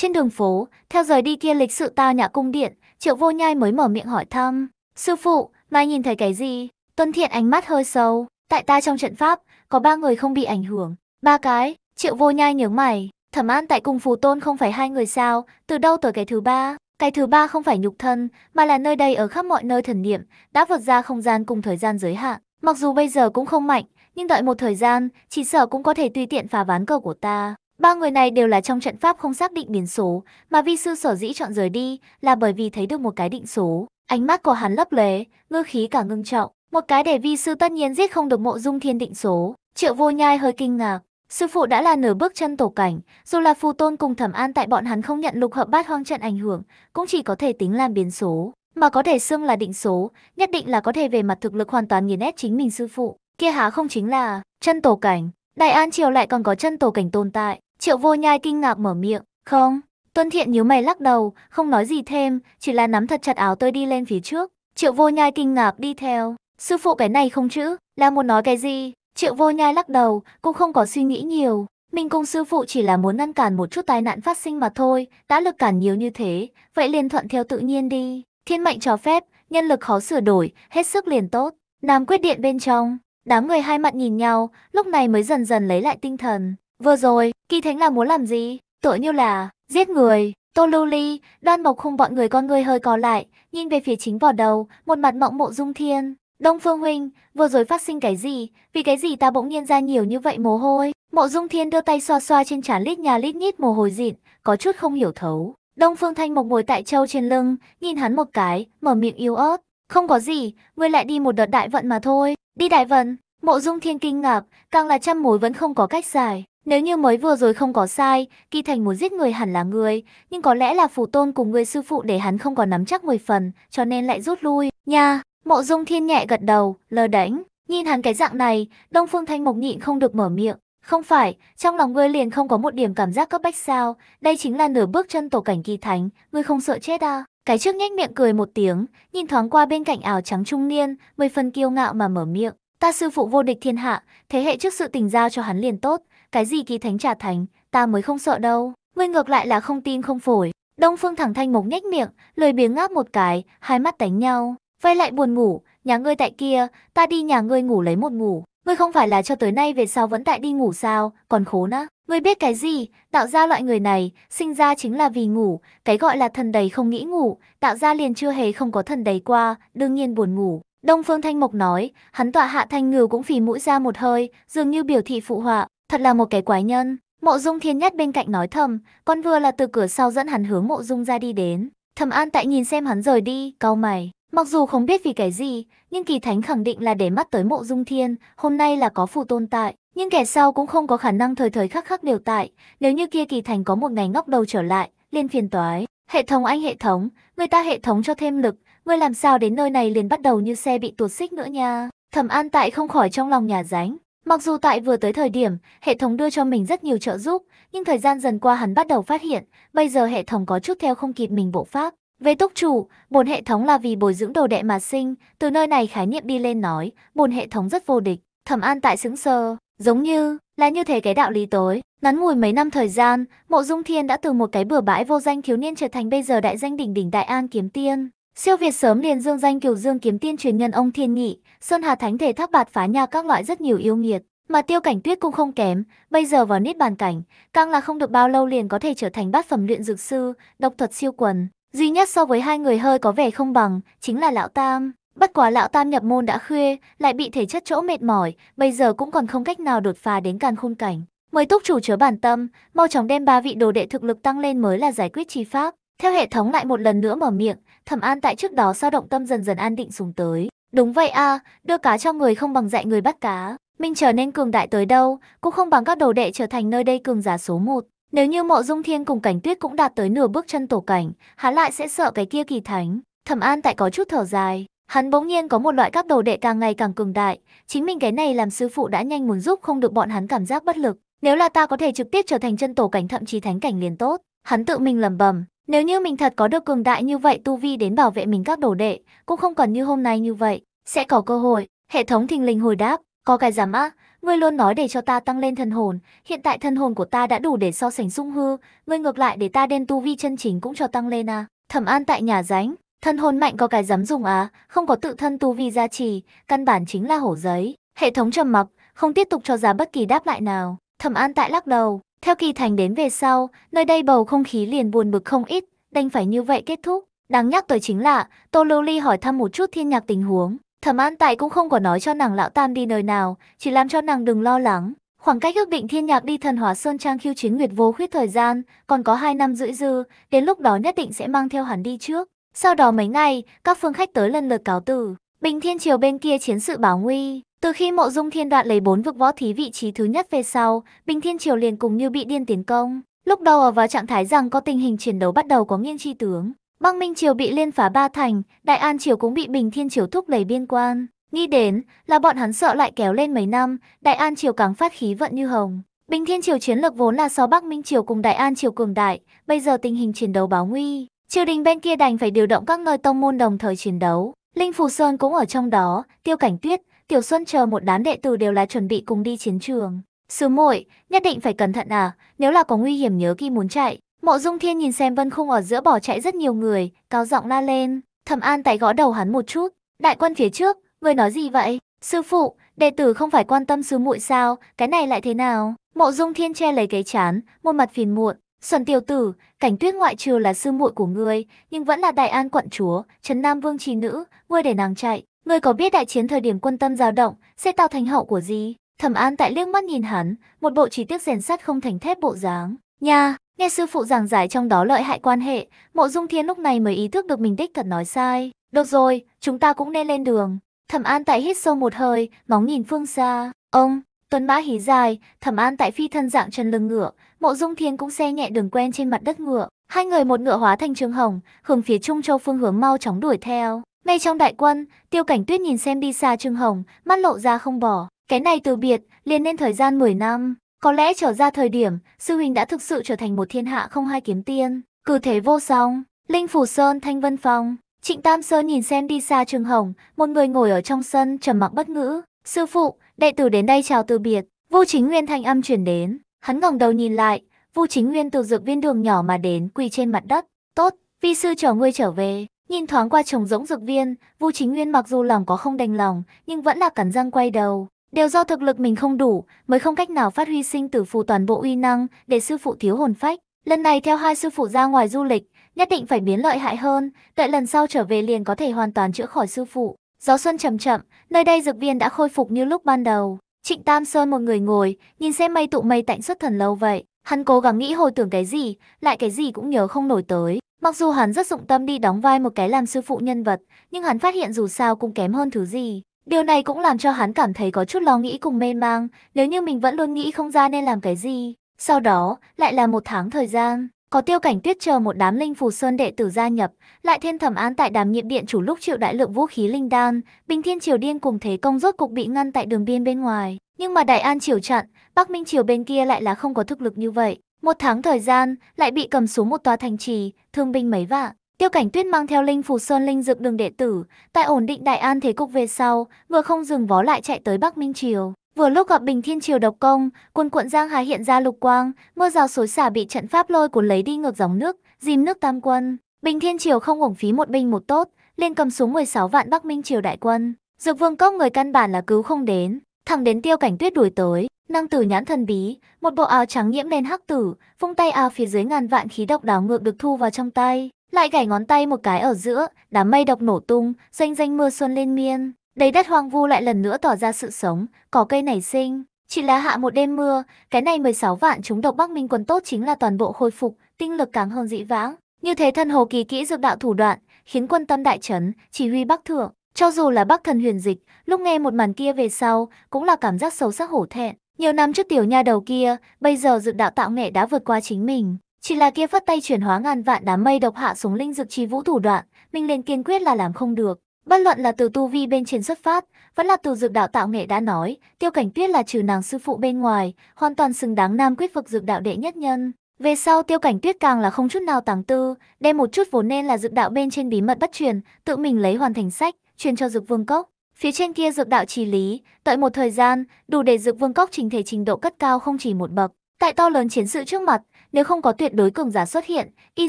Trên đường phố, theo rời đi kia lịch sự tao nhã cung điện, triệu vô nhai mới mở miệng hỏi thăm. Sư phụ, mai nhìn thấy cái gì? Tuân thiện ánh mắt hơi sâu. Tại ta trong trận pháp, có ba người không bị ảnh hưởng. Ba cái, triệu vô nhai nhướng mày. Thẩm an tại cung phù tôn không phải hai người sao, từ đâu tới cái thứ ba? Cái thứ ba không phải nhục thân, mà là nơi đây ở khắp mọi nơi thần niệm, đã vượt ra không gian cùng thời gian giới hạn. Mặc dù bây giờ cũng không mạnh, nhưng đợi một thời gian, chỉ sợ cũng có thể tùy tiện phá ván cờ của ta. Ba người này đều là trong trận pháp không xác định biến số, mà vi sư sở dĩ chọn rời đi là bởi vì thấy được một cái định số. Ánh mắt của hắn lấp lóe, ngư khí cả ngưng trọng. Một cái để vi sư tất nhiên giết không được mộ dung thiên định số. Triệu vô nhai hơi kinh ngạc. Sư phụ đã là nửa bước chân tổ cảnh, dù là phù tôn cùng thẩm an tại bọn hắn không nhận lục hợp bát hoang trận ảnh hưởng, cũng chỉ có thể tính làm biến số, mà có thể xưng là định số, nhất định là có thể về mặt thực lực hoàn toàn nghiền ép chính mình sư phụ. Kia há không chính là chân tổ cảnh, Đại An Triều lại còn có chân tổ cảnh tồn tại, Triệu vô nhai kinh ngạc mở miệng, không. Tuân Thiện nhíu mày lắc đầu, không nói gì thêm, chỉ là nắm thật chặt áo tôi đi lên phía trước. Triệu vô nhai kinh ngạc đi theo. Sư phụ cái này không chữ, là muốn nói cái gì? Triệu vô nhai lắc đầu, cũng không có suy nghĩ nhiều. Minh cung sư phụ chỉ là muốn ngăn cản một chút tai nạn phát sinh mà thôi, đã lực cản nhiều như thế, vậy liền thuận theo tự nhiên đi. Thiên mệnh cho phép, nhân lực khó sửa đổi, hết sức liền tốt. Nam quyết điện bên trong, đám người hai mặt nhìn nhau, lúc này mới dần dần lấy lại tinh thần. Vừa rồi, kỳ thánh là muốn làm gì? Tội như là, giết người. Tô Lưu Ly, đoan mộc khung bọn người con người hơi có lại, nhìn về phía chính vỏ đầu, một mặt mộng mộ dung thiên. Đông Phương Huynh, vừa rồi phát sinh cái gì? Vì cái gì ta bỗng nhiên ra nhiều như vậy mồ hôi? Mộ Dung Thiên đưa tay xoa xoa trên trán lít nhà lít nhít mồ hôi dịn, có chút không hiểu thấu. Đông Phương Thanh Mộc ngồi tại châu trên lưng, nhìn hắn một cái, mở miệng yếu ớt. Không có gì, ngươi lại đi một đợt đại vận mà thôi. Đi đại vận, Mộ Dung Thiên kinh ngạc, càng là trăm mối vẫn không có cách giải. Nếu như mới vừa rồi không có sai, Kỳ Thành muốn giết người hẳn là người, nhưng có lẽ là phù tôn cùng người sư phụ để hắn không còn nắm chắc 10 phần, cho nên lại rút lui. Nha, Mộ Dung Thiên nhẹ gật đầu, lờ đánh. Nhìn hắn cái dạng này, Đông Phương Thanh Mộc nhịn không được mở miệng. Không phải, trong lòng ngươi liền không có một điểm cảm giác cấp bách sao, đây chính là nửa bước chân tổ cảnh kỳ thánh, ngươi không sợ chết à? Cái trước nhếch miệng cười một tiếng, nhìn thoáng qua bên cạnh ảo trắng trung niên, mười phần kiêu ngạo mà mở miệng. Ta sư phụ vô địch thiên hạ, thế hệ trước sự tình giao cho hắn liền tốt, cái gì kỳ thánh trả thánh, ta mới không sợ đâu. Ngươi ngược lại là không tin không phổi. Đông Phương Thẳng Thanh mộc nhếch miệng, lười biếng ngáp một cái, hai mắt đánh nhau. Vay lại buồn ngủ, nhà ngươi tại kia, ta đi nhà ngươi ngủ lấy một ngủ. Ngươi không phải là cho tới nay về sau vẫn tại đi ngủ sao, còn khốn á. Ngươi biết cái gì, tạo ra loại người này, sinh ra chính là vì ngủ, cái gọi là thần đầy không nghĩ ngủ, tạo ra liền chưa hề không có thần đầy qua, đương nhiên buồn ngủ. Đông Phương Thanh Mộc nói, hắn tọa hạ thanh ngừ cũng phì mũi ra một hơi, dường như biểu thị phụ họa, Thật là một cái quái nhân. Mộ Dung Thiên Nhất bên cạnh nói thầm, con vừa là từ cửa sau dẫn hắn hướng Mộ Dung ra đi đến. Thẩm An Tại nhìn xem hắn rời đi, cau mày. Mặc dù không biết vì cái gì, nhưng kỳ thánh khẳng định là để mắt tới Mộ Dung Thiên, hôm nay là có phù tồn tại, nhưng kẻ sau cũng không có khả năng thời thời khắc khắc đều tại, nếu như kia kỳ thành có một ngày ngóc đầu trở lại, liên phiền toái. Hệ thống anh hệ thống, người ta hệ thống cho thêm lực, người làm sao đến nơi này liền bắt đầu như xe bị tuột xích nữa nha. Thẩm An Tại không khỏi trong lòng nhà ránh, Mặc dù tại vừa tới thời điểm, hệ thống đưa cho mình rất nhiều trợ giúp, nhưng thời gian dần qua hắn bắt đầu phát hiện, bây giờ hệ thống có chút theo không kịp mình bộ pháp. Về túc chủ, bồn hệ thống là vì bồi dưỡng đồ đệ mà sinh, từ nơi này khái niệm đi lên nói, bồn hệ thống rất vô địch, thẩm an tại xứng sơ, giống như, là như thế cái đạo lý tối. Ngắn ngủi mấy năm thời gian, mộ dung thiên đã từ một cái bừa bãi vô danh thiếu niên trở thành bây giờ đại danh đỉnh đỉnh đại an kiếm tiên. Siêu Việt sớm liền dương danh Cửu Dương kiếm tiên truyền nhân ông Thiên Nghị, Sơn Hà Thánh thể thác bạt phá nha các loại rất nhiều yêu nghiệt, mà Tiêu Cảnh Tuyết cũng không kém, bây giờ vào nít bàn cảnh, càng là không được bao lâu liền có thể trở thành bát phẩm luyện dược sư, độc thuật siêu quần. Duy nhất so với hai người hơi có vẻ không bằng, chính là lão Tam. Bất quá lão Tam nhập môn đã khuya, lại bị thể chất chỗ mệt mỏi, bây giờ cũng còn không cách nào đột phá đến càn khôn cảnh. Mời túc chủ chứa bản tâm, mau chóng đem ba vị đồ đệ thực lực tăng lên mới là giải quyết chi pháp. Theo hệ thống lại một lần nữa mở miệng, Thẩm An tại trước đó sao động tâm dần dần an định xuống tới. Đúng vậy a, đưa cá cho người không bằng dạy người bắt cá. Mình trở nên cường đại tới đâu, cũng không bằng các đồ đệ trở thành nơi đây cường giả số 1. Nếu như mộ dung thiên cùng cảnh tuyết cũng đạt tới nửa bước chân tổ cảnh, hắn lại sẽ sợ cái kia kỳ thánh. Thẩm An tại có chút thở dài, hắn bỗng nhiên có một loại các đồ đệ càng ngày càng cường đại. Chính mình cái này làm sư phụ đã nhanh muốn giúp không được bọn hắn cảm giác bất lực. Nếu là ta có thể trực tiếp trở thành chân tổ cảnh thậm chí thánh cảnh liền tốt. Hắn tự mình lẩm bẩm. Nếu như mình thật có được cường đại như vậy tu vi đến bảo vệ mình các đồ đệ, cũng không còn như hôm nay như vậy, sẽ có cơ hội. Hệ thống thình lình hồi đáp, có cái giảm á, ngươi luôn nói để cho ta tăng lên thân hồn, hiện tại thân hồn của ta đã đủ để so sánh sung hư, ngươi ngược lại để ta đen tu vi chân chính cũng cho tăng lên à. Thẩm An tại nhà ránh, thân hồn mạnh có cái dám dùng à, không có tự thân tu vi gia trì, căn bản chính là hổ giấy. Hệ thống trầm mặc, không tiếp tục cho ra bất kỳ đáp lại nào. Thẩm An tại lắc đầu, theo Kỳ Thành đến về sau, nơi đây bầu không khí liền buồn bực không ít, đành phải như vậy kết thúc. Đáng nhắc tới chính là, Tô Lưu Ly hỏi thăm một chút thiên nhạc tình huống. Thẩm An Tại cũng không có nói cho nàng lão tam đi nơi nào, chỉ làm cho nàng đừng lo lắng. Khoảng cách ước định thiên nhạc đi thần hóa sơn trang khiêu chiến nguyệt vô khuyết thời gian, còn có 2 năm rưỡi dư, đến lúc đó nhất định sẽ mang theo hắn đi trước. Sau đó mấy ngày, các phương khách tới lần lượt cáo từ. Bình Thiên Triều bên kia chiến sự báo nguy, từ khi mộ dung thiên đoạn lấy bốn vực võ thí vị trí thứ nhất về sau, Bình Thiên Triều liền cùng như bị điên tiến công. Lúc đầu ở vào trạng thái rằng có tình hình chiến đấu bắt đầu có nghiêng chi tướng. Băng Minh Triều bị liên phá ba thành, Đại An Triều cũng bị Bình Thiên Triều thúc lấy biên quan. Nghĩ đến là bọn hắn sợ lại kéo lên mấy năm, Đại An Triều càng phát khí vận như hồng. Bình Thiên Triều chiến lược vốn là so Bắc Minh Triều cùng Đại An Triều cường đại, bây giờ tình hình chiến đấu báo nguy. Triều đình bên kia đành phải điều động các nơi tông môn đồng thời chiến đấu. Linh Phù Sơn cũng ở trong đó, Tiêu Cảnh Tuyết, Tiểu Xuân chờ một đám đệ tử đều là chuẩn bị cùng đi chiến trường. Sư muội, nhất định phải cẩn thận à, nếu là có nguy hiểm nhớ khi muốn chạy. Mộ Dung Thiên nhìn xem Vân Khung ở giữa bỏ chạy rất nhiều người, cao giọng la lên, Thẩm An tại gõ đầu hắn một chút, "Đại quân phía trước, ngươi nói gì vậy? Sư phụ, đệ tử không phải quan tâm sư muội sao, cái này lại thế nào?" Mộ Dung Thiên che lấy cái chán, một mặt phiền muộn, "Xuân tiểu tử, Cảnh Tuyết ngoại trừ là sư muội của ngươi, nhưng vẫn là Đại An quận chúa, Trấn Nam Vương trì nữ, ngươi để nàng chạy, Ngươi có biết đại chiến thời điểm quân tâm dao động sẽ tạo thành hậu của gì? Thẩm An tại liếc mắt nhìn hắn, một bộ chỉ tiếc rèn sắt không thành thép bộ dáng. Nha, nghe sư phụ giảng giải trong đó lợi hại quan hệ, Mộ Dung Thiên lúc này mới ý thức được mình đích thật nói sai. Được rồi, chúng ta cũng nên lên đường. Thẩm An tại hít sâu một hơi, ngóng nhìn phương xa. Ông, Tuấn Mã hí dài, Thẩm An tại phi thân dạng chân lưng ngựa, Mộ Dung Thiên cũng xe nhẹ đường quen trên mặt đất ngựa. Hai người một ngựa hóa thành trường hồng, hướng phía Trung Châu phương hướng mau chóng đuổi theo. Ngay trong đại quân, tiêu cảnh tuyết nhìn xem đi xa Trương Hồng, mắt lộ ra không bỏ. Cái này từ biệt, liền nên thời gian 10 năm. Có lẽ trở ra thời điểm, sư huynh đã thực sự trở thành một thiên hạ không hai kiếm tiên. Cử thế vô song, Linh Phủ Sơn Thanh Vân Phong. Trịnh Tam Sơn nhìn xem đi xa Trương Hồng, một người ngồi ở trong sân trầm mặc bất ngữ. Sư phụ, đệ tử đến đây chào từ biệt. vu Chính Nguyên thanh âm chuyển đến, hắn ngẩng đầu nhìn lại, vu Chính Nguyên từ dược viên đường nhỏ mà đến quỳ trên mặt đất. Tốt, vi sư chờ ngươi trở về. Nhìn thoáng qua chồng rỗng dược viên, Vu Chính Nguyên mặc dù lòng có không đành lòng, nhưng vẫn là cắn răng quay đầu. Đều do thực lực mình không đủ, mới không cách nào phát huy sinh tử phù toàn bộ uy năng để sư phụ thiếu hồn phách. Lần này theo hai sư phụ ra ngoài du lịch, nhất định phải biến lợi hại hơn, đợi lần sau trở về liền có thể hoàn toàn chữa khỏi sư phụ. Gió xuân chậm chậm, nơi đây dược viên đã khôi phục như lúc ban đầu. Trịnh Tam Sơn một người ngồi, nhìn xem mây tụ mây tạnh xuất thần lâu vậy. Hắn cố gắng nghĩ hồi tưởng cái gì, lại cái gì cũng nhớ không nổi tới. Mặc dù hắn rất dụng tâm đi đóng vai một cái làm sư phụ nhân vật, nhưng hắn phát hiện dù sao cũng kém hơn thứ gì. Điều này cũng làm cho hắn cảm thấy có chút lo nghĩ cùng mê mang, nếu như mình vẫn luôn nghĩ không ra nên làm cái gì. Sau đó, lại là một tháng thời gian, có tiêu cảnh tuyết chờ một đám linh phù sơn đệ tử gia nhập, lại thêm thẩm án tại đàm nhiệm điện chủ lúc chịu đại lượng vũ khí linh đan, bình thiên triều điên cùng thế công rốt cục bị ngăn tại đường biên bên ngoài. Nhưng mà Đại An triều chặn, Bắc Minh triều bên kia lại là không có thực lực như vậy. Một tháng thời gian, lại bị cầm xuống một tòa thành trì, thương binh mấy vạ. Tiêu Cảnh Tuyết mang theo Linh Phù Sơn Linh dược đường đệ tử, tại ổn định Đại An thế cục về sau, vừa không dừng vó lại chạy tới Bắc Minh Triều. Vừa lúc gặp Bình Thiên Triều độc công, quân cuộn Giang Hà hiện ra lục quang, mưa rào xối xả bị trận pháp lôi cuốn lấy đi ngược dòng nước, dìm nước tam quân. Bình Thiên Triều không uổng phí một binh một tốt, liền cầm xuống 16 vạn Bắc Minh Triều đại quân. Dược Vương công người căn bản là cứu không đến, Thẳng đến tiêu cảnh tuyết đuổi tới, năng tử nhãn thần bí, một bộ áo trắng nhiễm đen hắc tử, vung tay áo phía dưới ngàn vạn khí độc đảo ngược được thu vào trong tay, lại gảy ngón tay một cái ở giữa, đám mây độc nổ tung, danh danh mưa xuân lên miên. Đầy đất hoang vu lại lần nữa tỏ ra sự sống, có cây nảy sinh, chỉ là hạ một đêm mưa, cái này 16 vạn chúng độc Bắc Minh quân tốt chính là toàn bộ hồi phục, tinh lực càng hơn dị vãng. Như thế thân hồ kỳ kỹ dược đạo thủ đoạn, khiến quân tâm đại chấn, chỉ huy Bắc Thượng, cho dù là bác thần huyền dịch, lúc nghe một màn kia về sau, cũng là cảm giác xấu sắc hổ thẹn. Nhiều năm trước tiểu nha đầu kia, bây giờ dự đạo tạo nghệ đã vượt qua chính mình. Chỉ là kia phát tay chuyển hóa ngàn vạn đám mây độc hạ xuống linh dược chi vũ thủ đoạn, mình liền kiên quyết là làm không được. Bất luận là từ tu vi bên trên xuất phát, vẫn là từ dược đạo tạo nghệ đã nói, tiêu cảnh tuyết là trừ nàng sư phụ bên ngoài, hoàn toàn xứng đáng nam quyết vực dược đạo đệ nhất nhân. Về sau tiêu cảnh tuyết càng là không chút nào tàng tư, đem một chút vốn nên là dược đạo bên trên bí mật bất truyền, tự mình lấy hoàn thành sách, truyền cho dược vương cốc. Phía trên kia dược đạo trì lý, đợi một thời gian, đủ để dược vương cốc trình thể trình độ cất cao không chỉ một bậc. Tại to lớn chiến sự trước mặt, nếu không có tuyệt đối cường giả xuất hiện, y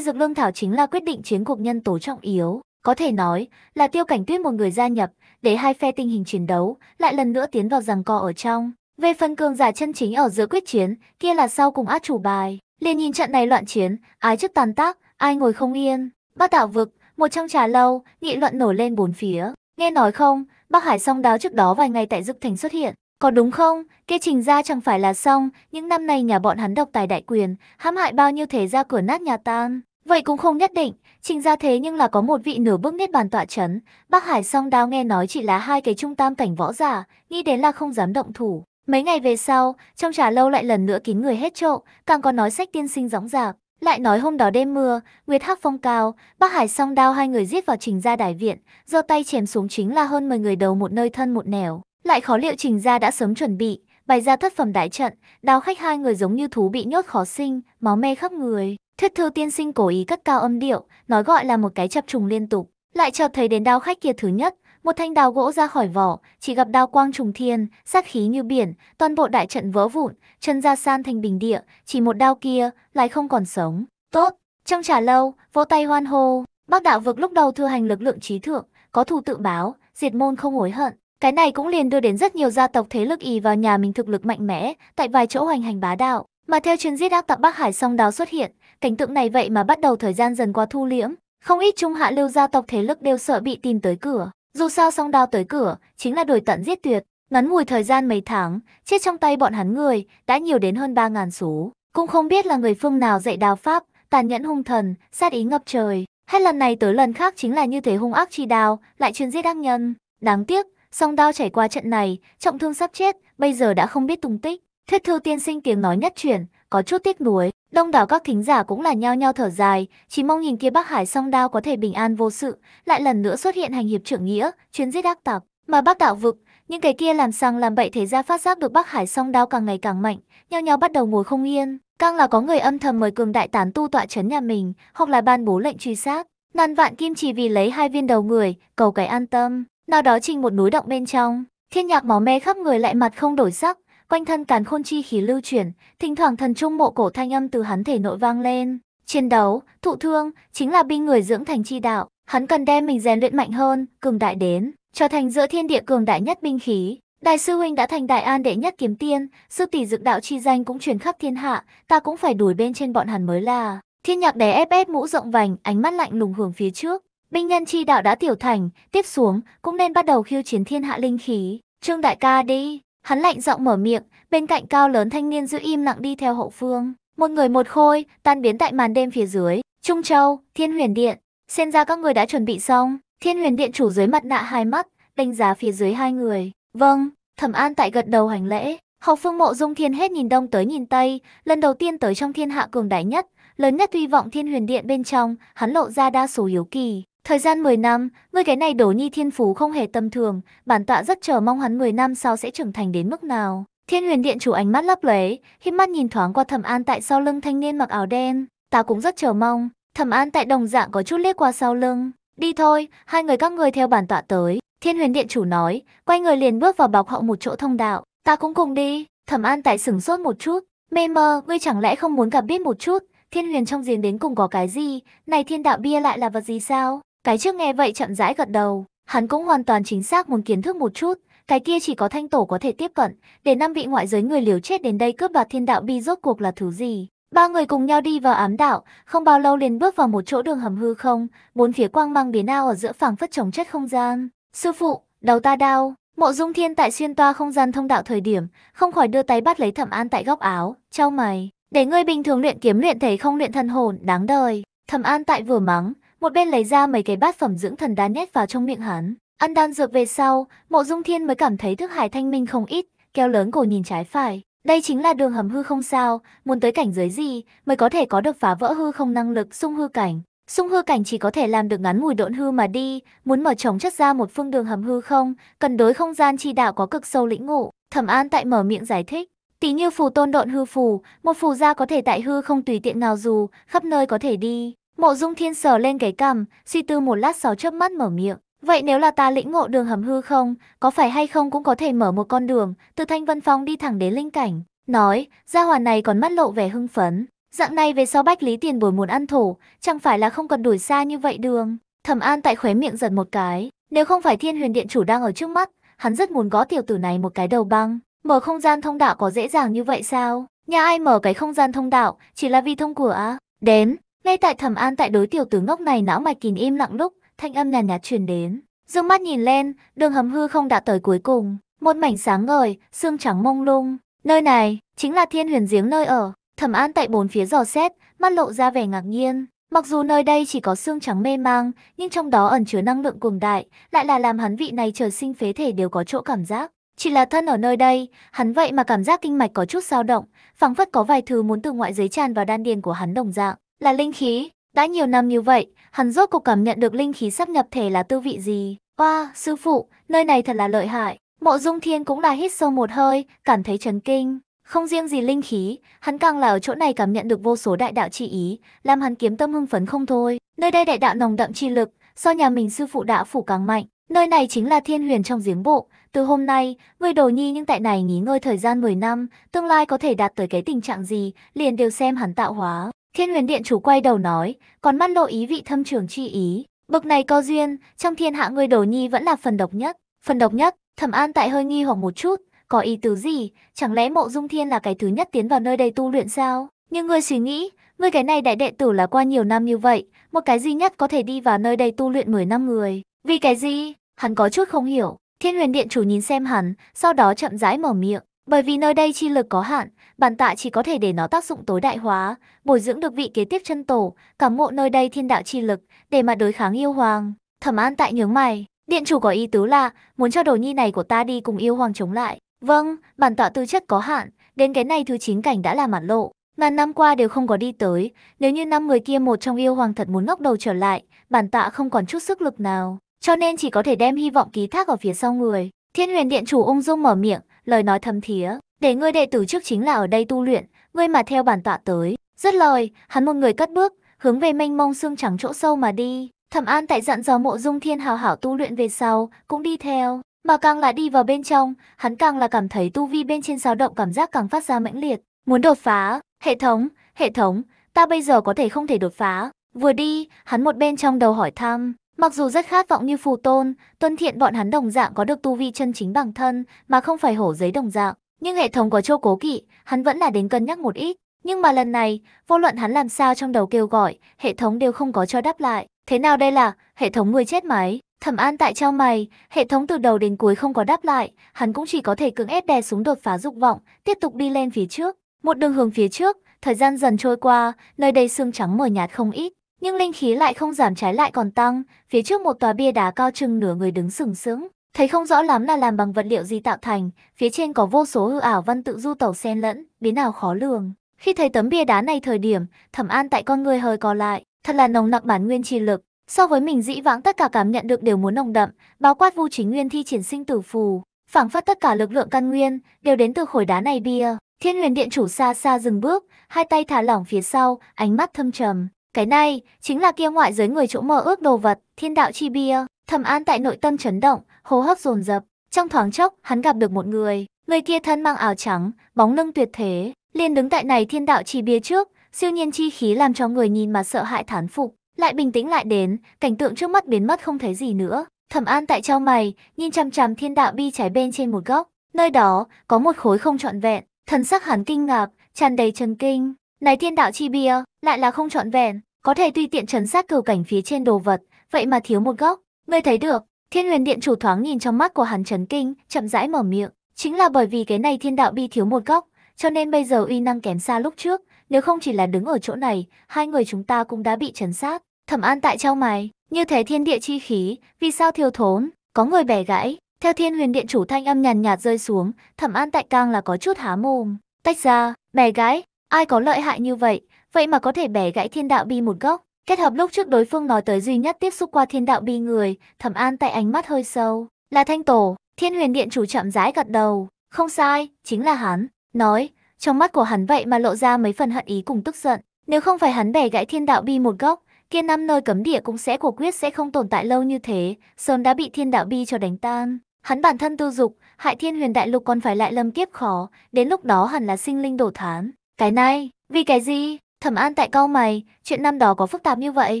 dược lương thảo chính là quyết định chiến cuộc nhân tố trọng yếu. Có thể nói là tiêu cảnh tuyết một người gia nhập, để hai phe tình hình chiến đấu lại lần nữa tiến vào rằng co ở trong. Về phần cường giả chân chính ở giữa quyết chiến, kia là sau cùng át chủ bài. Liền nhìn trận này loạn chiến, ái chức tàn tác, ai ngồi không yên. ba đạo vực, một trong trà lâu, nghị luận nổi lên bốn phía. Nghe nói không, Bắc Hải song đáo trước đó vài ngày tại Dực Thành xuất hiện. Có đúng không? Kê trình ra chẳng phải là xong, những năm nay nhà bọn hắn độc tài đại quyền, hãm hại bao nhiêu thế gia cửa nát nhà tan. Vậy cũng không nhất định, trình ra thế nhưng là có một vị nửa bước niết bàn tọa chấn. Bắc Hải song đao nghe nói chỉ là hai cái trung tam cảnh võ giả, nghĩ đến là không dám động thủ. Mấy ngày về sau, trong trà lâu lại lần nữa kín người hết trộm, càng có nói sách tiên sinh gióng giạc. Lại nói hôm đó đêm mưa, Nguyệt Hắc Phong cao, Bắc Hải song đao hai người giết vào Trình gia đại viện, giơ tay chém xuống chính là hơn 10 người đầu một nơi thân một nẻo. Lại khó liệu Trình gia đã sớm chuẩn bị, bày ra thất phẩm đại trận, đao khách hai người giống như thú bị nhốt khó sinh, máu me khắp người. Thuyết thư tiên sinh cố ý cất cao âm điệu, nói gọi là một cái chập trùng liên tục. Lại cho thấy đến đao khách kia thứ nhất, một thanh đào gỗ ra khỏi vỏ, chỉ gặp đao quang trùng thiên, sát khí như biển, toàn bộ đại trận vỡ vụn, chân ra san thành bình địa, chỉ một đao kia, lại không còn sống. Tốt, trong trả lâu, vỗ tay hoan hô, bác đạo vực lúc đầu thừa hành lực lượng trí thượng, có thù tự báo, diệt môn không hối hận. Cái này cũng liền đưa đến rất nhiều gia tộc thế lực ý vào nhà mình thực lực mạnh mẽ, tại vài chỗ hoành hành bá đạo. Mà theo chuyến giết ác tặc Bắc Hải song đáo xuất hiện, cảnh tượng này vậy mà bắt đầu thời gian dần qua thu liễm, không ít trung hạ lưu gia tộc thế lực đều sợ bị tìm tới cửa. Dù sao song đao tới cửa, chính là đuổi tận giết tuyệt, ngắn ngủi thời gian mấy tháng, chết trong tay bọn hắn người đã nhiều đến hơn 3.000 số. Cũng không biết là người phương nào dạy đào pháp, tàn nhẫn hung thần, sát ý ngập trời. Hết lần này tới lần khác chính là như thế hung ác chi đao, lại chuyên giết ác nhân. Đáng tiếc, song đao trải qua trận này, trọng thương sắp chết, bây giờ đã không biết tung tích. Thuyết thư tiên sinh tiếng nói nhất chuyển, có chút tiếc nuối, đông đảo các thính giả cũng là nhao nhao thở dài, chỉ mong nhìn kia Bắc Hải song đao có thể bình an vô sự, lại lần nữa xuất hiện hành hiệp trưởng nghĩa, chuyến giết ác tặc, mà Bắc đạo vực, những cái kia làm sang làm bậy thế ra phát giác được Bắc Hải song đao càng ngày càng mạnh, nhao nhao bắt đầu ngồi không yên, càng là có người âm thầm mời cường đại tán tu tọa chấn nhà mình, hoặc là ban bố lệnh truy sát. Ngàn vạn kim chỉ vì lấy hai viên đầu người, cầu cái an tâm. Nào đó trình một núi động bên trong, thiên nhạc máu me khắp người lại mặt không đổi sắc, quanh thân càn khôn chi khí lưu chuyển, thỉnh thoảng thần trung mộ cổ thanh âm từ hắn thể nội vang lên. Chiến đấu, thụ thương, chính là binh người dưỡng thành chi đạo, hắn cần đem mình rèn luyện mạnh hơn, cường đại đến, trở thành giữa thiên địa cường đại nhất binh khí. Đại sư huynh đã thành đại an đệ nhất kiếm tiên, sư tỷ dược đạo chi danh cũng truyền khắp thiên hạ, ta cũng phải đuổi bên trên bọn hắn mới là. Thiên nhạc đè ép ép mũ rộng vành, ánh mắt lạnh lùng hướng phía trước. Binh nhân chi đạo đã tiểu thành, tiếp xuống cũng nên bắt đầu khiêu chiến thiên hạ linh khí. Trương đại ca đi. Hắn lạnh giọng mở miệng, bên cạnh cao lớn thanh niên giữ im lặng đi theo hậu phương. Một người một khôi, tan biến tại màn đêm phía dưới. Trung Châu, Thiên Huyền Điện. Xem ra các người đã chuẩn bị xong. Thiên Huyền Điện chủ dưới mặt nạ hai mắt, đánh giá phía dưới hai người. Vâng, Thẩm An tại gật đầu hành lễ. Hậu phương mộ dung thiên hết nhìn đông tới nhìn tây, lần đầu tiên tới trong thiên hạ cường đại nhất, lớn nhất tuy vọng thiên huyền điện bên trong, hắn lộ ra đa số yếu kỳ. Thời gian 10 năm, người cái này đổ nhi thiên phú không hề tầm thường, bản tọa rất chờ mong hắn 10 năm sau sẽ trưởng thành đến mức nào. Thiên huyền điện chủ ánh mắt lấp lóe, khi mắt nhìn thoáng qua thẩm an tại sau lưng thanh niên mặc áo đen. Ta cũng rất chờ mong, thẩm an tại đồng dạng có chút liếc qua sau lưng. Đi thôi, hai người các người theo bản tọa tới. Thiên huyền điện chủ nói, quay người liền bước vào bọc hậu một chỗ thông đạo. Ta cũng cùng đi, thẩm an tại sửng sốt một chút. Mê mơ, ngươi chẳng lẽ không muốn gặp biết một chút, thiên huyền trong giếng đến cùng có cái gì, này thiên đạo bia lại là vật gì sao? Cái trước nghe vậy chậm rãi gật đầu, hắn cũng hoàn toàn chính xác muốn kiến thức một chút, cái kia chỉ có thanh tổ có thể tiếp cận, để năm vị ngoại giới người liều chết đến đây cướp đoạt thiên đạo bi rốt cuộc là thứ gì. Ba người cùng nhau đi vào ám đạo, không bao lâu liền bước vào một chỗ đường hầm hư không, bốn phía quang mang biến ao ở giữa phảng phất trồng chất không gian. Sư phụ, đầu ta đau. Mộ Dung Thiên tại xuyên toa không gian thông đạo thời điểm, không khỏi đưa tay bắt lấy Thẩm An tại góc áo, trao mày, "Để ngươi bình thường luyện kiếm luyện thể không luyện thân hồn, đáng đời." Thẩm An tại vừa mắng, một bên lấy ra mấy cái bát phẩm dưỡng thần đá nhét vào trong miệng hắn. Ăn đan dược về sau, Mộ Dung Thiên mới cảm thấy thức hải thanh minh không ít, kéo lớn cổ nhìn trái phải. Đây chính là đường hầm hư không sao, muốn tới cảnh giới gì mới có thể có được phá vỡ hư không năng lực sung hư cảnh. Sung hư cảnh chỉ có thể làm được ngắn ngủi độn hư mà đi, muốn mở trống chất ra một phương đường hầm hư không, cần đối không gian chi đạo có cực sâu lĩnh ngộ. Thẩm An tại mở miệng giải thích, tỷ như phù tôn độn hư phù, một phù gia có thể tại hư không tùy tiện nào dù, khắp nơi có thể đi. Mộ dung thiên sờ lên cái cằm, suy tư một lát sáu chớp mắt mở miệng. Vậy nếu là ta lĩnh ngộ đường hầm hư không, có phải hay không cũng có thể mở một con đường, từ Thanh Vân Phong đi thẳng đến Linh Cảnh. Nói, gia hòa này còn mắt lộ vẻ hưng phấn. Dạng này về sau bách lý tiền bồi muốn ăn thổ, chẳng phải là không cần đuổi xa như vậy đường. Thẩm An tại khóe miệng giật một cái, nếu không phải thiên huyền điện chủ đang ở trước mắt, hắn rất muốn gõ tiểu tử này một cái đầu băng. Mở không gian thông đạo có dễ dàng như vậy sao? Nhà ai mở cái không gian thông đạo, chỉ là vi thông cửa á? Đến, ngay tại Thẩm An tại đối tiểu tử ngốc này não mạch kín im lặng lúc, thanh âm nhàn nhạt truyền đến. Dương mắt nhìn lên, đường hầm hư không đã tới cuối cùng, một mảnh sáng ngời, xương trắng mông lung. Nơi này chính là Thiên Huyền giếng nơi ở. Thẩm An tại bốn phía dò xét, mắt lộ ra vẻ ngạc nhiên. Mặc dù nơi đây chỉ có xương trắng mê mang, nhưng trong đó ẩn chứa năng lượng cường đại, lại là làm hắn vị này trời sinh phế thể đều có chỗ cảm giác. Chỉ là thân ở nơi đây, hắn vậy mà cảm giác kinh mạch có chút dao động, phảng phất có vài thứ muốn từ ngoại giới tràn vào đan điền của hắn đồng dạng. Là linh khí, đã nhiều năm như vậy, hắn rốt cuộc cảm nhận được linh khí sắp nhập thể là tư vị gì. Oa, sư phụ, nơi này thật là lợi hại. Mộ Dung Thiên cũng là hít sâu một hơi, cảm thấy chấn kinh. Không riêng gì linh khí, hắn càng là ở chỗ này cảm nhận được vô số đại đạo chi ý, làm hắn kiếm tâm hưng phấn không thôi. Nơi đây đại đạo nồng đậm chi lực, so nhà mình sư phụ đạo phủ càng mạnh. Nơi này chính là thiên huyền trong giếng bộ. Từ hôm nay, người đồ nhi nhưng tại này nghỉ ngơi thời gian 10 năm, tương lai có thể đạt tới cái tình trạng gì, liền đều xem hắn tạo hóa. Thiên huyền điện chủ quay đầu nói, còn mắt lộ ý vị thâm trường chi ý. Bực này có duyên, trong thiên hạ người đồ nhi vẫn là phần độc nhất. Phần độc nhất, thẩm an tại hơi nghi hoặc một chút, có ý tứ gì, chẳng lẽ mộ dung thiên là cái thứ nhất tiến vào nơi đây tu luyện sao? Nhưng người suy nghĩ, người cái này đại đệ tử là qua nhiều năm như vậy, một cái duy nhất có thể đi vào nơi đây tu luyện 10 năm người. Vì cái gì? Hắn có chút không hiểu. Thiên huyền điện chủ nhìn xem hắn, sau đó chậm rãi mở miệng. Bởi vì nơi đây chi lực có hạn, bản tạ chỉ có thể để nó tác dụng tối đại hóa, bồi dưỡng được vị kế tiếp chân tổ, cảm mộ nơi đây thiên đạo chi lực, để mà đối kháng yêu hoàng. Thẩm an tại nhướng mày, điện chủ có ý tứ là, muốn cho đồ nhi này của ta đi cùng yêu hoàng chống lại. Vâng, bản tạ tư chất có hạn, đến cái này thứ chín cảnh đã là mặt lộ, ngàn năm qua đều không có đi tới, nếu như năm người kia một trong yêu hoàng thật muốn ngóc đầu trở lại, bản tạ không còn chút sức lực nào, cho nên chỉ có thể đem hy vọng ký thác ở phía sau người. Thiên huyền điện chủ ung dung mở miệng, lời nói thầm thía, để ngươi đệ tử trước chính là ở đây tu luyện, ngươi mà theo bản tọa tới. rất lời, hắn một người cất bước, hướng về mênh mông xương trắng chỗ sâu mà đi. Thẩm An tại dặn dò Mộ Dung Thiên hào hảo tu luyện về sau, cũng đi theo, mà càng là đi vào bên trong, hắn càng là cảm thấy tu vi bên trên dao động cảm giác càng phát ra mãnh liệt, muốn đột phá, hệ thống, hệ thống, ta bây giờ có thể không thể đột phá. Vừa đi, hắn một bên trong đầu hỏi thăm, Mặc dù rất khát vọng như phù tôn, tuân thiện bọn hắn đồng dạng có được tu vi chân chính bằng thân, mà không phải hổ giấy đồng dạng. Nhưng hệ thống có châu cố kỵ, hắn vẫn là đến cân nhắc một ít. Nhưng mà lần này, vô luận hắn làm sao trong đầu kêu gọi, hệ thống đều không có cho đáp lại. Thế nào đây là, hệ thống người chết máy, thẩm an tại trao mày, hệ thống từ đầu đến cuối không có đáp lại, hắn cũng chỉ có thể cưỡng ép đè xuống đột phá dục vọng, tiếp tục đi lên phía trước. Một đường hướng phía trước, thời gian dần trôi qua, nơi đây xương trắng mờ nhạt không ít nhưng linh khí lại không giảm trái lại còn tăng, phía trước một tòa bia đá cao chừng nửa người đứng sừng sững, thấy không rõ lắm là làm bằng vật liệu gì tạo thành, phía trên có vô số hư ảo văn tự du tẩu xen lẫn, biến ảo khó lường. Khi thấy tấm bia đá này thời điểm, Thẩm An tại con người hơi co lại, thật là nồng nặc bản nguyên chi lực, so với mình dĩ vãng tất cả cảm nhận được đều muốn nồng đậm, bao quát Vu Chính Nguyên thi triển sinh tử phù, phảng phất tất cả lực lượng căn nguyên đều đến từ khối đá này bia. Thiên Huyền Điện chủ xa xa dừng bước, hai tay thả lỏng phía sau, ánh mắt thâm trầm, cái này chính là kia ngoại giới người chỗ mơ ước đồ vật, thiên đạo chi bia. Thẩm An tại nội tâm chấn động, hô hấp dồn dập. Trong thoáng chốc, hắn gặp được một người, người kia thân mang áo trắng, bóng lưng tuyệt thế, liền đứng tại này thiên đạo chi bia trước, siêu nhiên chi khí làm cho người nhìn mà sợ hãi thán phục, lại bình tĩnh lại đến, cảnh tượng trước mắt biến mất không thấy gì nữa. Thẩm An tại trao mày, nhìn chằm chằm thiên đạo bi trái bên trên một góc, nơi đó có một khối không trọn vẹn, thần sắc hắn kinh ngạc, tràn đầy chấn kinh. Này thiên đạo chi bia, lại là không trọn vẹn, có thể tùy tiện trấn sát cửu cảnh phía trên đồ vật, vậy mà thiếu một góc. Ngươi thấy được, thiên huyền điện chủ thoáng nhìn trong mắt của hắn chấn kinh, chậm rãi mở miệng. Chính là bởi vì cái này thiên đạo bi thiếu một góc, cho nên bây giờ uy năng kém xa lúc trước. Nếu không chỉ là đứng ở chỗ này, hai người chúng ta cũng đã bị trấn sát. Thẩm an tại trao mày, như thế thiên địa chi khí, vì sao thiếu thốn, có người bẻ gãy. Theo thiên huyền điện chủ thanh âm nhàn nhạt rơi xuống, thẩm an tại càng là có chút há mồm. Tách ra, bè gãy, Ai có lợi hại như vậy, vậy mà có thể bẻ gãy thiên đạo bi một gốc? Kết hợp lúc trước đối phương nói tới duy nhất tiếp xúc qua thiên đạo bi người, thẩm an tại ánh mắt hơi sâu. Là thanh tổ, thiên huyền điện chủ chậm rãi gật đầu. Không sai, chính là hắn. Nói, trong mắt của hắn vậy mà lộ ra mấy phần hận ý cùng tức giận. Nếu không phải hắn bẻ gãy thiên đạo bi một gốc, kia năm nơi cấm địa cũng sẽ của quyết sẽ không tồn tại lâu như thế, sớm đã bị thiên đạo bi cho đánh tan. Hắn bản thân tư dục, hại thiên huyền đại lục còn phải lại lâm kiếp khó, đến lúc đó hẳn là sinh linh đổ thán. Cái này, vì cái gì? Thẩm An tại cau mày, chuyện năm đó có phức tạp như vậy.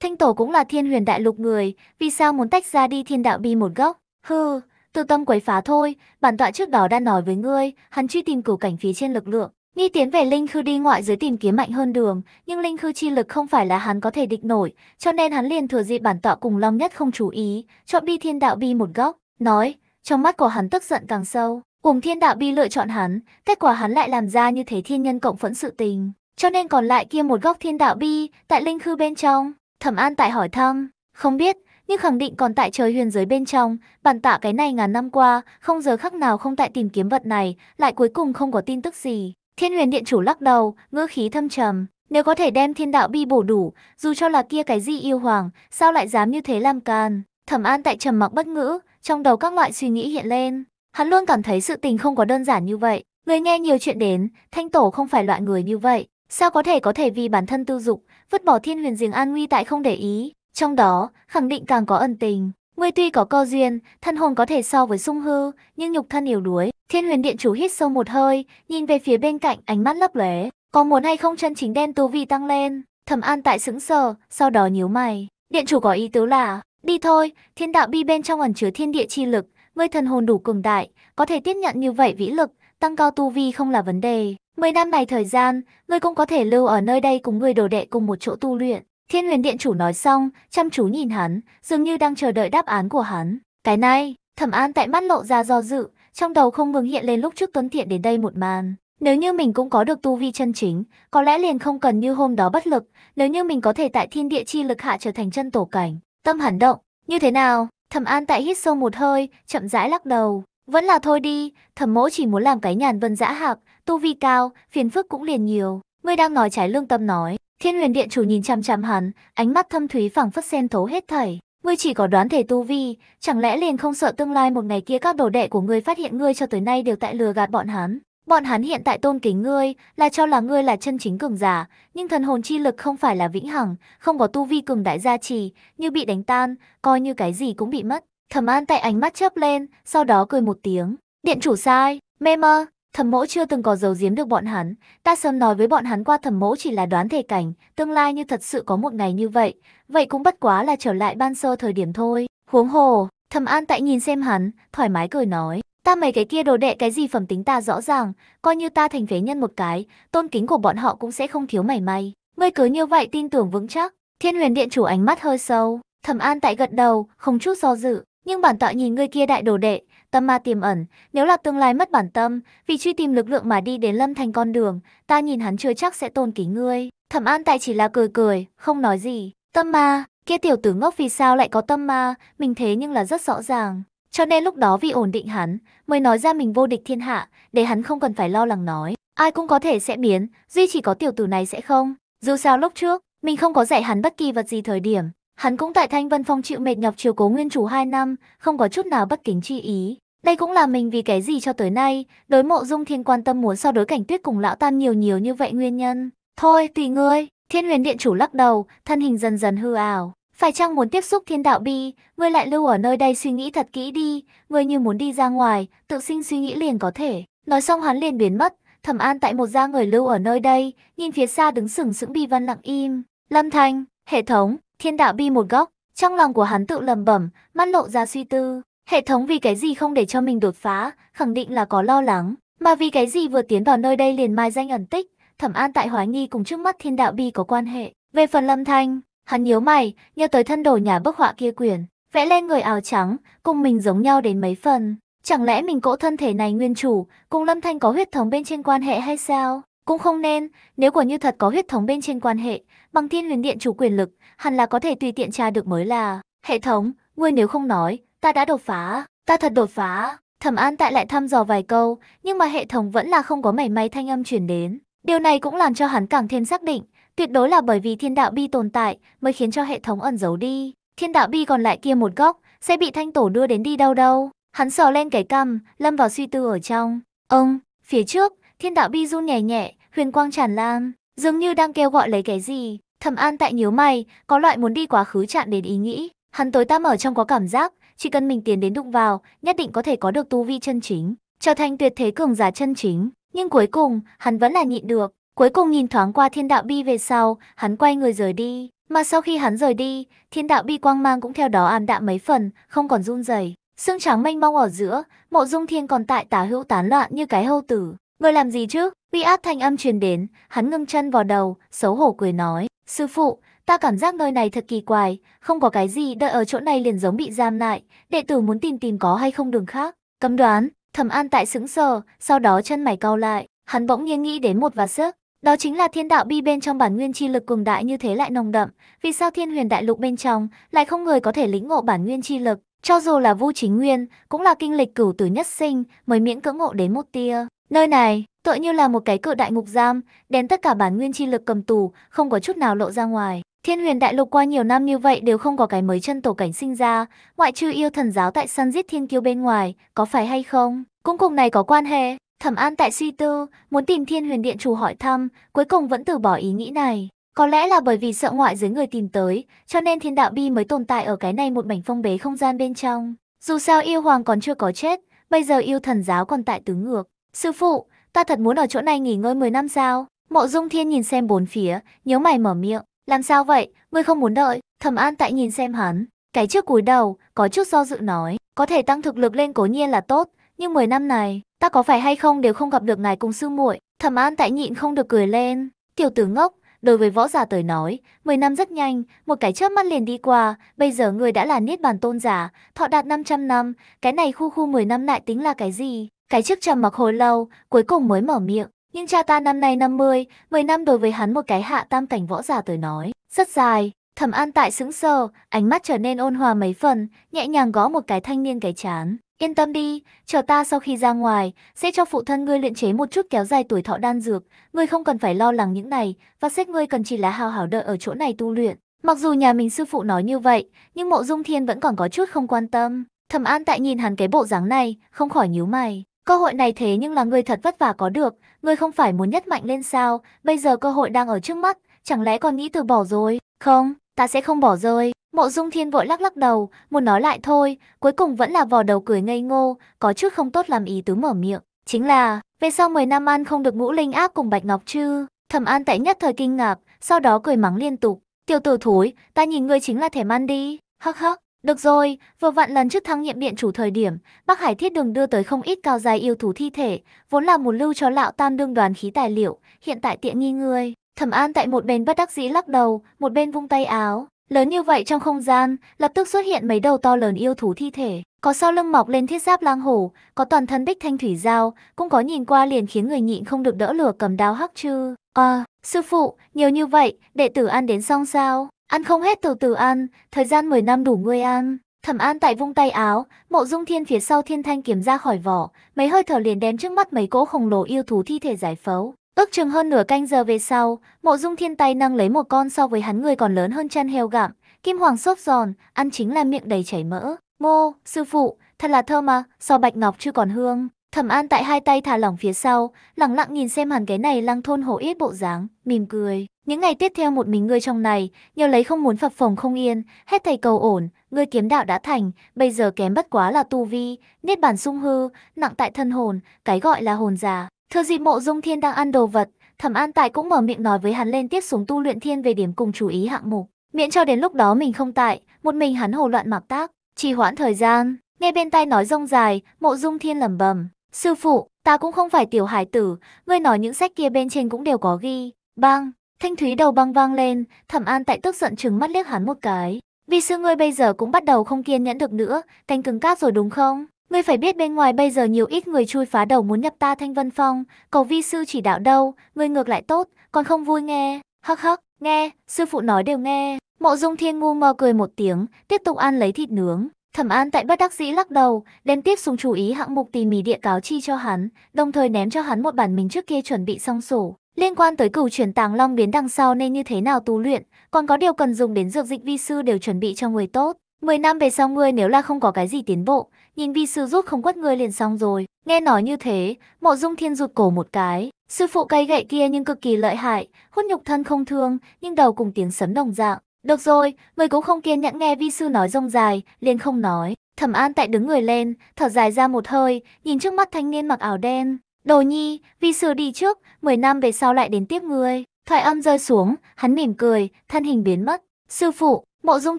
Thanh Tổ cũng là thiên huyền đại lục người, vì sao muốn tách ra đi thiên đạo bi một góc? Hừ, tự tâm quấy phá thôi, bản tọa trước đó đã nói với ngươi, hắn truy tìm cửu cảnh phía trên lực lượng. Nghi tiến về Linh Khư đi ngoại giới tìm kiếm mạnh hơn đường, nhưng Linh Khư chi lực không phải là hắn có thể địch nổi, cho nên hắn liền thừa dịp bản tọa cùng Long Nhất không chú ý, chọn đi thiên đạo bi một góc, nói, trong mắt của hắn tức giận càng sâu. Hùng Thiên Đạo Bi lựa chọn hắn, kết quả hắn lại làm ra như thế thiên nhân cộng phẫn sự tình. Cho nên còn lại kia một góc Thiên Đạo Bi, tại linh khư bên trong, Thẩm An tại hỏi thăm, không biết, nhưng khẳng định còn tại trời huyền giới bên trong, bản tạ cái này ngàn năm qua, không giờ khắc nào không tại tìm kiếm vật này, lại cuối cùng không có tin tức gì. Thiên huyền điện chủ lắc đầu, ngữ khí thâm trầm, nếu có thể đem thiên đạo bi bổ đủ, dù cho là kia cái gì yêu hoàng, sao lại dám như thế làm can. Thẩm An tại trầm mặc bất ngữ, trong đầu các loại suy nghĩ hiện lên, Hắn luôn cảm thấy sự tình không có đơn giản như vậy. Người nghe nhiều chuyện đến, Thanh Tổ không phải loại người như vậy. Sao có thể có thể vì bản thân tư dục, vứt bỏ thiên huyền giếng an nguy tại không để ý. Trong đó, khẳng định càng có ân tình. Ngươi tuy có cơ duyên, thân hồn có thể so với sung hư, nhưng nhục thân yếu đuối. Thiên huyền điện chủ hít sâu một hơi, nhìn về phía bên cạnh ánh mắt lấp lóe. Có muốn hay không chân chính đem tu vi tăng lên? Thẩm an tại sững sờ, sau đó nhíu mày. Điện chủ có ý tứ là, đi thôi, thiên đạo bi bên trong ẩn chứa thiên địa chi lực, ngươi thần hồn đủ cường đại, có thể tiếp nhận như vậy vĩ lực, tăng cao tu vi không là vấn đề. Mười năm này thời gian, ngươi cũng có thể lưu ở nơi đây cùng người đồ đệ cùng một chỗ tu luyện. Thiên huyền điện chủ nói xong, chăm chú nhìn hắn, dường như đang chờ đợi đáp án của hắn. Cái này, thẩm an tại mắt lộ ra do dự, trong đầu không ngừng hiện lên lúc trước tuấn thiện đến đây một màn. Nếu như mình cũng có được tu vi chân chính, có lẽ liền không cần như hôm đó bất lực, nếu như mình có thể tại thiên địa chi lực hạ trở thành chân tổ cảnh, tâm hẳn động, như thế nào? Thẩm An Tại hít sâu một hơi, chậm rãi lắc đầu. Vẫn là thôi đi, thẩm mỗ chỉ muốn làm cái nhàn vân dã hạc, tu vi cao, phiền phức cũng liền nhiều. Ngươi đang nói trái lương tâm nói. Thiên huyền điện chủ nhìn chằm chằm hắn, ánh mắt thâm thúy phẳng phất xen thấu hết thảy. Ngươi chỉ có đoán thể tu vi, chẳng lẽ liền không sợ tương lai một ngày kia các đồ đệ của ngươi phát hiện ngươi cho tới nay đều tại lừa gạt bọn hắn. Bọn hắn hiện tại tôn kính ngươi, là cho là ngươi là chân chính cường giả, nhưng thần hồn chi lực không phải là vĩnh hằng, không có tu vi cường đại gia trì, như bị đánh tan, coi như cái gì cũng bị mất. Thẩm An tại ánh mắt chớp lên, sau đó cười một tiếng, "Điện chủ sai, mê mơ." Thẩm Mỗ chưa từng có giấu giếm được bọn hắn, ta sớm nói với bọn hắn qua Thẩm Mỗ chỉ là đoán thể cảnh, tương lai như thật sự có một ngày như vậy, vậy cũng bất quá là trở lại ban sơ thời điểm thôi. Huống hồ, Thẩm An tại nhìn xem hắn, thoải mái cười nói, Ta mấy cái kia đồ đệ cái gì phẩm tính ta rõ ràng, coi như ta thành phế nhân một cái, tôn kính của bọn họ cũng sẽ không thiếu mảy may. Ngươi cứ như vậy tin tưởng vững chắc. Thiên huyền điện chủ ánh mắt hơi sâu, thẩm an tại gật đầu, không chút do dự. Nhưng bản tọa nhìn ngươi kia đại đồ đệ, tâm ma tiềm ẩn, nếu là tương lai mất bản tâm, vì truy tìm lực lượng mà đi đến lâm thành con đường, ta nhìn hắn chưa chắc sẽ tôn kính ngươi. Thẩm an tại chỉ là cười cười, không nói gì. Tâm ma, kia tiểu tử ngốc vì sao lại có tâm ma, mình thế nhưng là rất rõ ràng. Cho nên lúc đó vì ổn định hắn, mới nói ra mình vô địch thiên hạ, để hắn không cần phải lo lắng nói. Ai cũng có thể sẽ biến, duy chỉ có tiểu tử này sẽ không. Dù sao lúc trước, mình không có dạy hắn bất kỳ vật gì thời điểm. Hắn cũng tại Thanh Vân Phong chịu mệt nhọc chiều cố nguyên chủ 2 năm, không có chút nào bất kính chi ý. Đây cũng là mình vì cái gì cho tới nay, đối mộ dung thiên quan tâm muốn so đối cảnh tuyết cùng lão tam nhiều nhiều như vậy nguyên nhân. Thôi, tùy ngươi. Thiên huyền điện chủ lắc đầu, thân hình dần dần hư ảo. Phải chăng muốn tiếp xúc thiên đạo bi, ngươi lại lưu ở nơi đây suy nghĩ thật kỹ đi, ngươi như muốn đi ra ngoài, tự sinh suy nghĩ liền có thể. Nói xong hắn liền biến mất, thẩm an tại một gia người lưu ở nơi đây, nhìn phía xa đứng sừng sững bi văn lặng im. Lâm thanh, hệ thống, thiên đạo bi một góc, trong lòng của hắn tự lầm bẩm, mắt lộ ra suy tư. Hệ thống vì cái gì không để cho mình đột phá, khẳng định là có lo lắng. Mà vì cái gì vừa tiến vào nơi đây liền mai danh ẩn tích, thẩm an tại hoái nghi cùng trước mắt thiên đạo bi có quan hệ. Về phần lâm thanh, Hắn yếu mày, nhớ tới thân đồ nhà bức họa kia quyển, vẽ lên người áo trắng, cùng mình giống nhau đến mấy phần. Chẳng lẽ mình cỗ thân thể này nguyên chủ, cùng Lâm Thanh có huyết thống bên trên quan hệ hay sao? Cũng không nên, nếu quả như thật có huyết thống bên trên quan hệ, bằng thiên huyền điện chủ quyền lực, hẳn là có thể tùy tiện tra được mới là. Hệ thống, ngươi nếu không nói, ta đã đột phá, ta thật đột phá. Thẩm An tại lại thăm dò vài câu, nhưng mà hệ thống vẫn là không có mảy may thanh âm chuyển đến. Điều này cũng làm cho hắn càng thêm xác định, Tuyệt đối là bởi vì thiên đạo bi tồn tại mới khiến cho hệ thống ẩn giấu đi. Thiên đạo bi còn lại kia một góc sẽ bị thanh tổ đưa đến đi đâu đâu. Hắn sờ lên cái cằm, lâm vào suy tư ở trong. Ông, phía trước, thiên đạo bi run nhẹ nhẹ, huyền quang tràn lan, dường như đang kêu gọi lấy cái gì. Thẩm An tại nhíu mày, có loại muốn đi quá khứ chạm đến ý nghĩ. Hắn tối tăm ở trong có cảm giác, chỉ cần mình tiến đến đụng vào, nhất định có thể có được tu vi chân chính, trở thành tuyệt thế cường giả chân chính. Nhưng cuối cùng, hắn vẫn là nhịn được, Cuối cùng nhìn thoáng qua thiên đạo bi về sau, hắn quay người rời đi. Mà sau khi hắn rời đi, thiên đạo bi quang mang cũng theo đó ảm đạm mấy phần, không còn run rẩy. Xương trắng mênh mông ở giữa, mộ dung thiên còn tại tả hữu tán loạn như cái hâu tử. Ngươi làm gì chứ? Bi áp thanh âm truyền đến, hắn ngưng chân vào đầu, xấu hổ cười nói. Sư phụ, ta cảm giác nơi này thật kỳ quái, không có cái gì đợi ở chỗ này liền giống bị giam lại. Đệ tử muốn tìm tìm có hay không đường khác. Cấm đoán, thẩm an tại sững sờ, sau đó chân mày cau lại. Hắn bỗng nhiên nghĩ đến một vạt sức, đó chính là thiên đạo bi bên trong bản nguyên chi lực cường đại như thế lại nồng đậm, vì sao thiên huyền đại lục bên trong lại không người có thể lĩnh ngộ bản nguyên chi lực, cho dù là vu chính nguyên, cũng là kinh lịch cửu tử nhất sinh mới miễn cưỡng ngộ đến một tia. Nơi này, tựa như là một cái cự đại ngục giam, đến tất cả bản nguyên chi lực cầm tù, không có chút nào lộ ra ngoài. Thiên huyền đại lục qua nhiều năm như vậy đều không có cái mới chân tổ cảnh sinh ra, ngoại trừ yêu thần giáo tại săn giết thiên kiêu bên ngoài, có phải hay không? Cũng cùng này có quan hệ, Thẩm An tại suy tư, muốn tìm Thiên Huyền Điện chủ hỏi thăm, cuối cùng vẫn từ bỏ ý nghĩ này. Có lẽ là bởi vì sợ ngoại giới người tìm tới, cho nên thiên đạo bi mới tồn tại ở cái này một mảnh phong bế không gian bên trong. Dù sao yêu hoàng còn chưa có chết, bây giờ yêu thần giáo còn tại tứ ngược. Sư phụ, ta thật muốn ở chỗ này nghỉ ngơi 10 năm sao? Mộ Dung Thiên nhìn xem bốn phía, nhớ mày mở miệng. Làm sao vậy, ngươi không muốn đợi? Thẩm An tại nhìn xem hắn. Cái trước cúi đầu, có chút do dự nói, có thể tăng thực lực lên cố nhiên là tốt, nhưng 10 năm này, ta có phải hay không đều không gặp được ngài cùng sư muội. Thẩm An tại nhịn không được cười lên, tiểu tử ngốc, đối với võ giả tới nói, 10 năm rất nhanh, một cái chớp mắt liền đi qua, bây giờ người đã là niết bàn tôn giả, thọ đạt 500 năm, cái này khu khu 10 năm lại tính là cái gì? Cái trước trầm mặc hồi lâu, cuối cùng mới mở miệng, nhưng cha ta năm nay 50, 10 năm đối với hắn một cái hạ tam cảnh võ giả tới nói, rất dài. Thẩm An tại sững sờ, ánh mắt trở nên ôn hòa mấy phần, nhẹ nhàng gõ một cái thanh niên cái chán. Yên tâm đi, chờ ta sau khi ra ngoài, sẽ cho phụ thân ngươi luyện chế một chút kéo dài tuổi thọ đan dược, ngươi không cần phải lo lắng những này, và xét ngươi cần chỉ là hào hảo đợi ở chỗ này tu luyện. Mặc dù nhà mình sư phụ nói như vậy, nhưng Mộ Dung Thiên vẫn còn có chút không quan tâm. Thẩm An tại nhìn hắn cái bộ dáng này, không khỏi nhíu mày. Cơ hội này thế nhưng là ngươi thật vất vả có được, ngươi không phải muốn nhất mạnh lên sao, bây giờ cơ hội đang ở trước mắt, chẳng lẽ còn nghĩ từ bỏ rồi? Không, ta sẽ không bỏ rơi. Mộ Dung Thiên vội lắc lắc đầu, muốn nói lại thôi, cuối cùng vẫn là vò đầu cười ngây ngô, có chút không tốt làm ý tứ mở miệng. Chính là, về sau 10 năm ăn không được ngũ linh áp cùng Bạch Ngọc Trư, thẩm an tại nhất thời kinh ngạc, sau đó cười mắng liên tục. Tiểu tử thối, ta nhìn ngươi chính là thèm ăn đi, hắc hắc. Được rồi, vừa vặn lần trước thăng nhiệm điện chủ thời điểm, Bắc Hải Thiết Đường đưa tới không ít cao dài yêu thú thi thể, vốn là một lưu cho lão tam đương đoàn khí tài liệu, hiện tại tiện nghi ngươi, Thẩm An tại một bên bất đắc dĩ lắc đầu, một bên vung tay áo. Lớn như vậy trong không gian, lập tức xuất hiện mấy đầu to lớn yêu thú thi thể. Có sau lưng mọc lên thiết giáp lang hổ, có toàn thân bích thanh thủy dao, cũng có nhìn qua liền khiến người nhịn không được đỡ lửa cầm đao hắc chư. À, sư phụ, nhiều như vậy, đệ tử ăn đến xong sao? Ăn không hết từ từ ăn, thời gian 10 năm đủ ngươi ăn. Thẩm An tại vung tay áo, mộ dung thiên phía sau thiên thanh kiếm ra khỏi vỏ, mấy hơi thở liền đem trước mắt mấy cỗ khổng lồ yêu thú thi thể giải phẫu. Ước chừng hơn nửa canh giờ về sau, mộ dung thiên tay nâng lấy một con so với hắn người còn lớn hơn chăn heo gặm, kim hoàng xốp giòn, ăn chính là miệng đầy chảy mỡ. Mô, sư phụ, thật là thơm mà, so bạch ngọc chưa còn hương. Thẩm An tại hai tay thả lỏng phía sau, lẳng lặng nhìn xem hàn cái này lăng thôn hổ ít bộ dáng, mỉm cười. Những ngày tiếp theo một mình ngươi trong này, nhiều lấy không muốn phập phồng không yên, hết thầy cầu ổn, ngươi kiếm đạo đã thành, bây giờ kém bất quá là tu vi, niết bản sung hư, nặng tại thân hồn, cái gọi là hồn già. Thừa dịp mộ dung thiên đang ăn đồ vật, thẩm an tại cũng mở miệng nói với hắn lên tiếp xuống tu luyện thiên về điểm cùng chú ý hạng mục. Miễn cho đến lúc đó mình không tại, một mình hắn hồ loạn mặc tác, trì hoãn thời gian. Nghe bên tai nói rông dài, mộ dung thiên lẩm bẩm. Sư phụ, ta cũng không phải tiểu hải tử, ngươi nói những sách kia bên trên cũng đều có ghi. Bang, thanh thúy đầu băng vang lên, thẩm an tại tức giận trừng mắt liếc hắn một cái. Vì sư ngươi bây giờ cũng bắt đầu không kiên nhẫn được nữa, canh cứng cáp rồi đúng không? Ngươi phải biết bên ngoài bây giờ nhiều ít người chui phá đầu muốn nhập ta thanh vân phong, cầu vi sư chỉ đạo đâu, ngươi ngược lại tốt, còn không vui nghe, hắc hắc, nghe, sư phụ nói đều nghe. Mộ dung thiên ngu mơ cười một tiếng, tiếp tục ăn lấy thịt nướng. Thẩm An tại bất đắc dĩ lắc đầu, đem tiếp sùng chú ý hạng mục tỉ mỉ địa cáo chi cho hắn, đồng thời ném cho hắn một bản mình trước kia chuẩn bị xong sổ. Liên quan tới cửu chuyển tàng long biến đằng sau nên như thế nào tu luyện, còn có điều cần dùng đến dược dịch vi sư đều chuẩn bị cho người tốt. 10 năm về sau ngươi nếu là không có cái gì tiến bộ, nhìn vi sư rút không quất ngươi liền xong rồi. Nghe nói như thế, mộ dung thiên rụt cổ một cái. Sư phụ cây gậy kia nhưng cực kỳ lợi hại, hút nhục thân không thương, nhưng đầu cùng tiếng sấm đồng dạng. Được rồi, người cũng không kiên nhẫn nghe vi sư nói rông dài, liền không nói. Thẩm an tại đứng người lên, thở dài ra một hơi, nhìn trước mắt thanh niên mặc áo đen. Đồ nhi, vi sư đi trước, 10 năm về sau lại đến tiếp ngươi. Thoại âm rơi xuống, hắn mỉm cười, thân hình biến mất. Sư phụ, Mộ dung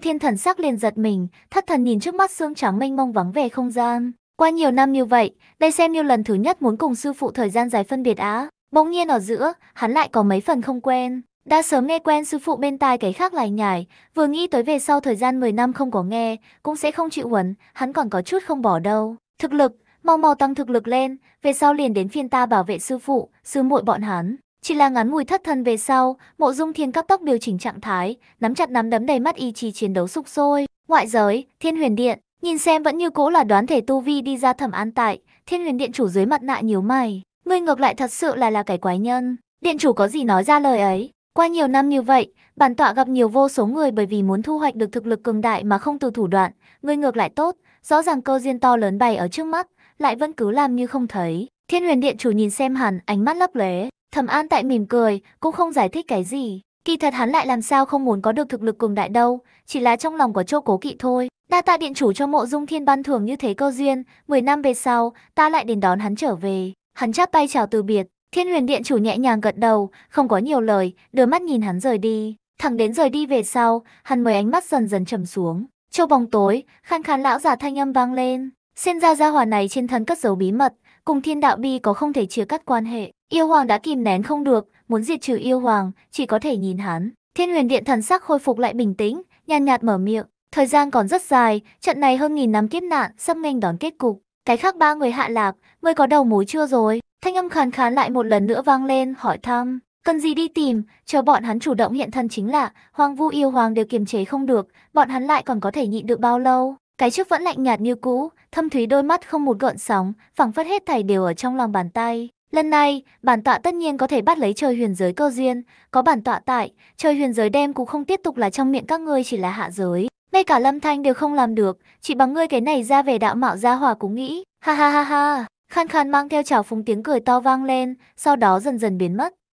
thiên thần sắc liền giật mình, thất thần nhìn trước mắt xương trắng mênh mông vắng về không gian. Qua nhiều năm như vậy, đây xem như lần thứ nhất muốn cùng sư phụ thời gian dài phân biệt á. Bỗng nhiên ở giữa, hắn lại có mấy phần không quen. Đã sớm nghe quen sư phụ bên tai cái khác lải nhải, vừa nghĩ tới về sau thời gian 10 năm không có nghe, cũng sẽ không chịu huấn, hắn còn có chút không bỏ đâu. Thực lực, mau mau tăng thực lực lên, về sau liền đến phiên ta bảo vệ sư phụ, sư muội bọn hắn. Chỉ là ngắn ngủi thất thần về sau, Mộ Dung Thiên cấp tốc điều chỉnh trạng thái, nắm chặt nắm đấm đầy mắt ý chí chiến đấu sục sôi. Ngoại giới, Thiên Huyền Điện, nhìn xem vẫn như cũ là đoán thể tu vi đi ra thẩm an tại, Thiên Huyền Điện chủ dưới mặt nạ nhíu mày, ngươi ngược lại thật sự là là cái quái nhân. Điện chủ có gì nói ra lời ấy? Qua nhiều năm như vậy, bản tọa gặp nhiều vô số người bởi vì muốn thu hoạch được thực lực cường đại mà không từ thủ đoạn, ngươi ngược lại tốt, rõ ràng cơ duyên to lớn bày ở trước mắt, lại vẫn cứ làm như không thấy. Thiên Huyền Điện chủ nhìn xem hẳn, ánh mắt lấp lóe, Thẩm An tại mỉm cười, cũng không giải thích cái gì. Kỳ thật hắn lại làm sao không muốn có được thực lực cường đại đâu, chỉ là trong lòng của Châu Cố Kỵ thôi. Đa tạ điện chủ cho mộ dung thiên ban thưởng như thế cơ duyên, 10 năm về sau, ta lại đến đón hắn trở về. Hắn chắp tay chào từ biệt, thiên huyền điện chủ nhẹ nhàng gật đầu, không có nhiều lời, đưa mắt nhìn hắn rời đi. Thẳng đến rời đi về sau, hắn mới ánh mắt dần dần trầm xuống. Châu bóng tối, khăn khán lão giả thanh âm vang lên. Xin ra gia hòa này trên thân cất dấu bí mật, cùng thiên đạo bi có không thể chia cắt quan hệ. Yêu hoàng đã kìm nén không được, muốn diệt trừ yêu hoàng, chỉ có thể nhìn hắn. Thiên huyền điện thần sắc khôi phục lại bình tĩnh, nhàn nhạt mở miệng. Thời gian còn rất dài, trận này hơn nghìn năm kiếp nạn, sắp nghênh đón kết cục. Cái khác ba người hạ lạc, ngươi có đầu mối chưa rồi? Thanh âm khàn khàn lại một lần nữa vang lên, hỏi thăm. Cần gì đi tìm, chờ bọn hắn chủ động hiện thân chính là, Hoàng vu yêu hoàng đều kiềm chế không được, bọn hắn lại còn có thể nhịn được bao lâu? Cái trước vẫn lạnh nhạt như cũ, thâm thúy đôi mắt không một gợn sóng, phẳng phất hết thảy đều ở trong lòng bàn tay. Lần này, bản tọa tất nhiên có thể bắt lấy trời huyền giới cơ duyên, có bản tọa tại, trời huyền giới đem cũng không tiếp tục là trong miệng các ngươi chỉ là hạ giới. Ngay cả lâm thanh đều không làm được, chỉ bằng ngươi cái này ra về đạo mạo gia hòa cũng nghĩ, ha ha ha ha. Khan khan mang theo trào phúng tiếng cười to vang lên, sau đó dần dần biến mất.